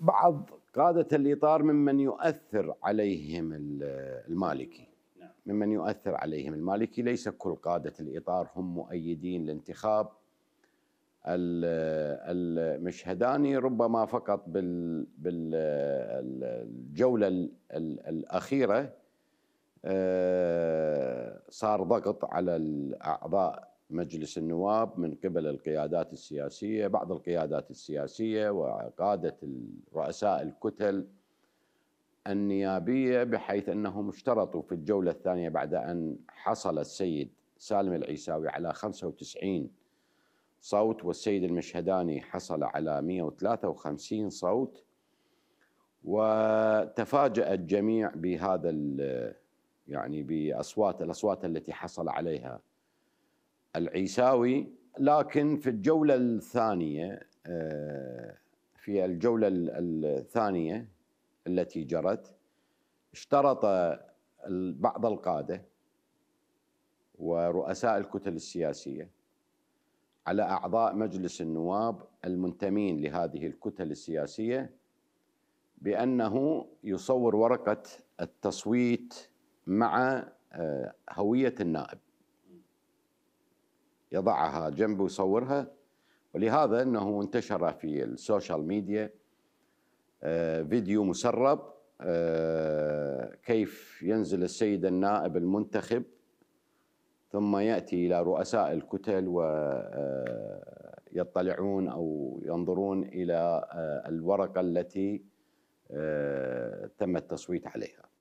بعض قادة الإطار ممن يؤثر عليهم المالكي نعم. ممن يؤثر عليهم المالكي ليس كل قادة الإطار هم مؤيدين لانتخاب المشهداني ربما فقط بالجولة الأخيرة آه، صار ضغط على الأعضاء مجلس النواب من قبل القيادات السياسية بعض القيادات السياسية وقادة رؤساء الكتل النيابية بحيث أنهم اشترطوا في الجولة الثانية بعد أن حصل السيد سالم العيساوي على 95 صوت والسيد المشهداني حصل على 153 صوت وتفاجأ الجميع بهذا يعني بأصوات الأصوات التي حصل عليها العيساوي لكن في الجولة الثانية آه، في الجولة الثانية التي جرت اشترط بعض القادة ورؤساء الكتل السياسية على أعضاء مجلس النواب المنتمين لهذه الكتل السياسية بأنه يصور ورقة التصويت مع آه، هوية النائب يضعها جنبه ويصورها ولهذا انه انتشر في السوشيال ميديا آه، فيديو مسرب آه، كيف ينزل السيد النائب المنتخب ثم ياتي الى رؤساء الكتل ويطلعون آه، او ينظرون الى الورقه التي تم التصويت عليها